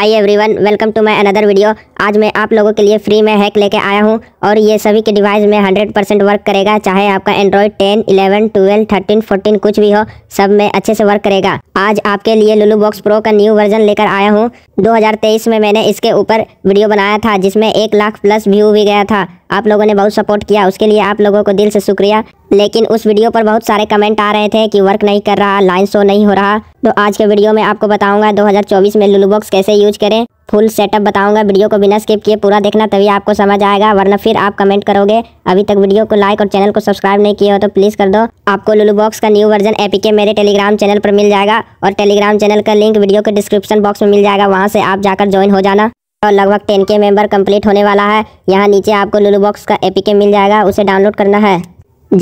hi everyone welcome to my another video आज मैं आप लोगों के लिए फ्री में हैक लेके आया हूँ और ये सभी के डिवाइस में 100 परसेंट वर्क करेगा चाहे आपका एंड्रॉयड 10, 11, 12, 13, 14 कुछ भी हो सब में अच्छे से वर्क करेगा आज आपके लिए लुलू बॉक्स प्रो का न्यू वर्जन लेकर आया हूँ 2023 में मैंने इसके ऊपर वीडियो बनाया था जिसमें एक लाख प्लस व्यू भी गया था आप लोगों ने बहुत सपोर्ट किया उसके लिए आप लोगों को दिल से शुक्रिया लेकिन उस वीडियो पर बहुत सारे कमेंट आ रहे थे कि वर्क नहीं कर रहा लाइन शो नहीं हो रहा तो आज के वीडियो में आपको बताऊंगा 2024 में लुलू बॉक्स कैसे यूज करें फुल सेटअप बताऊंगा वीडियो को बिना स्किप किए पूरा देखना तभी आपको समझ आएगा वरना फिर आप कमेंट करोगे अभी तक वीडियो को लाइक और चैनल को सब्सक्राइब नहीं किया हो तो प्लीज़ कर दो आपको लुलू बॉक्स का न्यू वर्जन एपीके मेरे टेलीग्राम चैनल पर मिल जाएगा और टेलीग्राम चैनल का लिंक वीडियो के डिस्क्रिप्शन बॉक्स में मिल जाएगा वहाँ से आप जाकर ज्वाइन हो जाना और लगभग टेन के मेम्बर कंप्लीट होने वाला है यहाँ नीचे आपको लुलू बॉक्स का एपीके मिल जाएगा उसे डाउनलोड करना है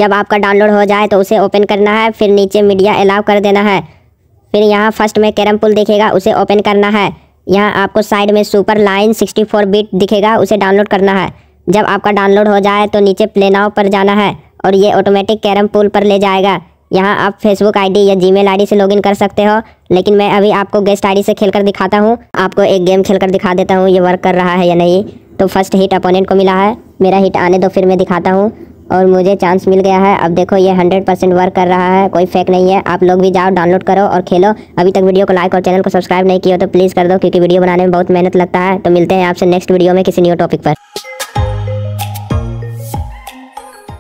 जब आपका डाउनलोड हो जाए तो उसे ओपन करना है फिर नीचे मीडिया अलाउ कर देना है फिर यहाँ फर्स्ट में कैरम पुल देखेगा उसे ओपन करना है यहाँ आपको साइड में सुपर लाइन 64 बिट दिखेगा उसे डाउनलोड करना है जब आपका डाउनलोड हो जाए तो नीचे प्ले नाव पर जाना है और ये ऑटोमेटिक कैरम पुल पर ले जाएगा यहाँ आप फेसबुक आईडी या जीमेल आईडी से लॉगिन कर सकते हो लेकिन मैं अभी आपको गेस्ट आईडी से खेलकर दिखाता हूँ आपको एक गेम खेलकर दिखा देता हूँ ये वर्क कर रहा है या नहीं तो फर्स्ट हिट अपोनेंट को मिला है मेरा हिट आने दो फिर मैं दिखाता हूँ और मुझे चांस मिल गया है अब देखो ये 100% वर्क कर रहा है कोई फेक नहीं है आप लोग भी जाओ डाउनलोड करो और खेलो अभी तक वीडियो को लाइक और चैनल को सब्सक्राइब नहीं किया तो प्लीज़ कर दो क्योंकि वीडियो बनाने में बहुत मेहनत लगता है तो मिलते हैं आपसे नेक्स्ट वीडियो में किसी न्यू टॉपिक पर